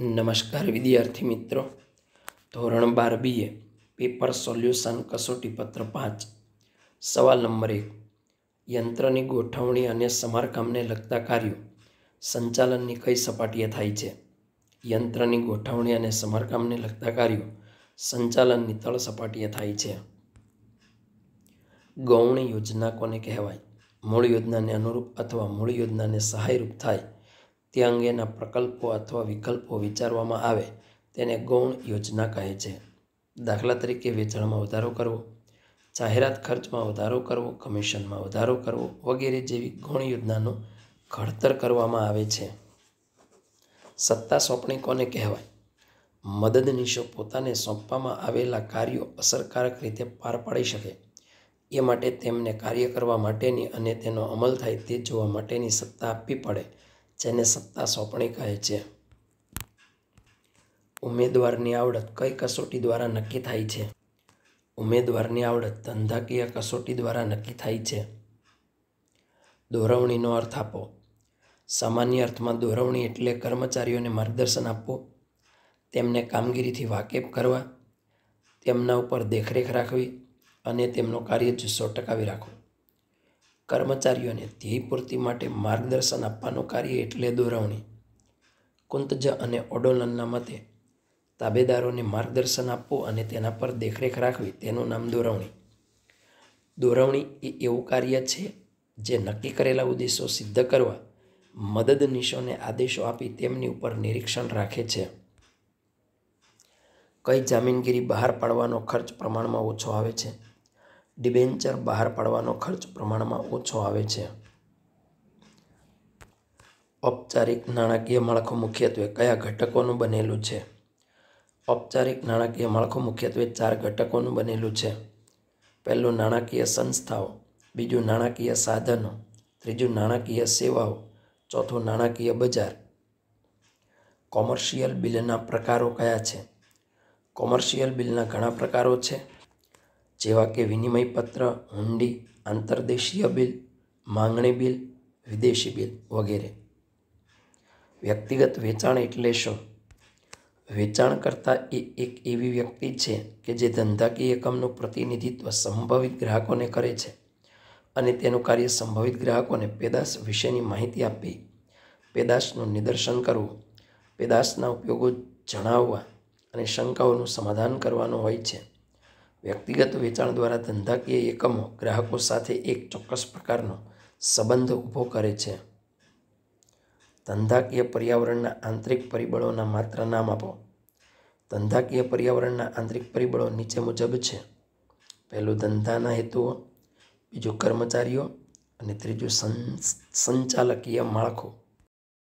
નમસ્કાર વિદ્યાર્થી મિત્રો ધોરણ બાર બીએ પેપર સોલ્યુશન કસોટી પત્ર પાંચ સવાલ નંબર એક યંત્રની ગોઠવણી અને સમારકામને લગતા કાર્યો સંચાલનની કઈ સપાટીએ થાય છે યંત્રની ગોઠવણી અને સમારકામને લગતા કાર્યો સંચાલનની તળ સપાટીએ થાય છે ગૌણ યોજના કોને કહેવાય મૂળ યોજનાને અનુરૂપ અથવા મૂળ યોજનાને સહાયરૂપ થાય તે અંગેના પ્રકલ્પો અથવા વિકલ્પો વિચારવામાં આવે તેને ગૌણ યોજના કહે છે દાખલા તરીકે વેચાણમાં વધારો કરવો જાહેરાત ખર્ચમાં વધારો કરવો કમિશનમાં વધારો કરવો વગેરે જેવી ગૌણ યોજનાનું ઘડતર કરવામાં આવે છે સત્તા સોંપણી કોને કહેવાય મદદનીશો પોતાને સોંપવામાં આવેલા કાર્યો અસરકારક રીતે પાર પાડી શકે એ માટે તેમને કાર્ય કરવા માટેની અને તેનો અમલ થાય તે જોવા માટેની સત્તા આપવી પડે જેને સત્તા સોંપણી કહે છે ઉમેદવારની આવડત કઈ કસોટી દ્વારા નક્કી થાય છે ઉમેદવારની આવડત ધંધાકીય કસોટી દ્વારા નક્કી થાય છે દોરવણીનો અર્થ આપો સામાન્ય અર્થમાં દોરવણી એટલે કર્મચારીઓને માર્ગદર્શન આપવું તેમને કામગીરીથી વાકેફ કરવા તેમના ઉપર દેખરેખ રાખવી અને તેમનો કાર્ય સો ટકાવી રાખવું કર્મચારીઓને ધ્યેયપૂર્તિ માટે માર્ગદર્શન આપવાનું કાર્ય એટલે દોરવણી કુંતજ અને ઓડોલનના મતે તાબેદારોને માર્ગદર્શન આપવું અને તેના પર દેખરેખ રાખવી તેનું નામ દોરવણી દોરવણી એ એવું કાર્ય છે જે નક્કી કરેલા ઉદ્દેશો સિદ્ધ કરવા મદદનીશોને આદેશો આપી તેમની ઉપર નિરીક્ષણ રાખે છે કઈ જામીનગીરી બહાર પાડવાનો ખર્ચ પ્રમાણમાં ઓછો આવે છે ડિબેન્ચર બહાર પાડવાનો ખર્ચ પ્રમાણમાં ઓછો આવે છે ઔપચારિક નાણાકીય માળખું મુખ્યત્વે કયા ઘટકોનું બનેલું છે ઔપચારિક નાણાકીય માળખું મુખ્યત્વે ચાર ઘટકોનું બનેલું છે પહેલું નાણાકીય સંસ્થાઓ બીજું નાણાકીય સાધનો ત્રીજું નાણાકીય સેવાઓ ચોથું નાણાકીય બજાર કોમર્શિયલ બિલના પ્રકારો કયા છે કોમર્શિયલ બિલના ઘણા પ્રકારો છે જેવા કે વિનિમય પત્ર હુંડી આંતરદેશીય બિલ માંગણી બિલ વિદેશી બિલ વગેરે વ્યક્તિગત વેચાણ એટલે શું કરતાં એ એક એવી વ્યક્તિ છે કે જે ધંધાકીય એકમનું પ્રતિનિધિત્વ સંભવિત ગ્રાહકોને કરે છે અને તેનું કાર્ય સંભવિત ગ્રાહકોને પેદાશ વિશેની માહિતી આપવી પેદાશનું નિદર્શન કરવું પેદાશના ઉપયોગો જણાવવા અને શંકાઓનું સમાધાન કરવાનું હોય છે વ્યક્તિગત વેચાણ દ્વારા ધંધાકીય એકમો ગ્રાહકો સાથે એક ચોક્કસ પ્રકારનો સંબંધ ઊભો કરે છે ધંધાકીય પર્યાવરણના આંતરિક પરિબળોના માત્ર નામ આપો ધંધાકીય પર્યાવરણના આંતરિક પરિબળો નીચે મુજબ છે પહેલું ધંધાના હેતુઓ બીજું કર્મચારીઓ અને ત્રીજું સં સંચાલકીય માળખું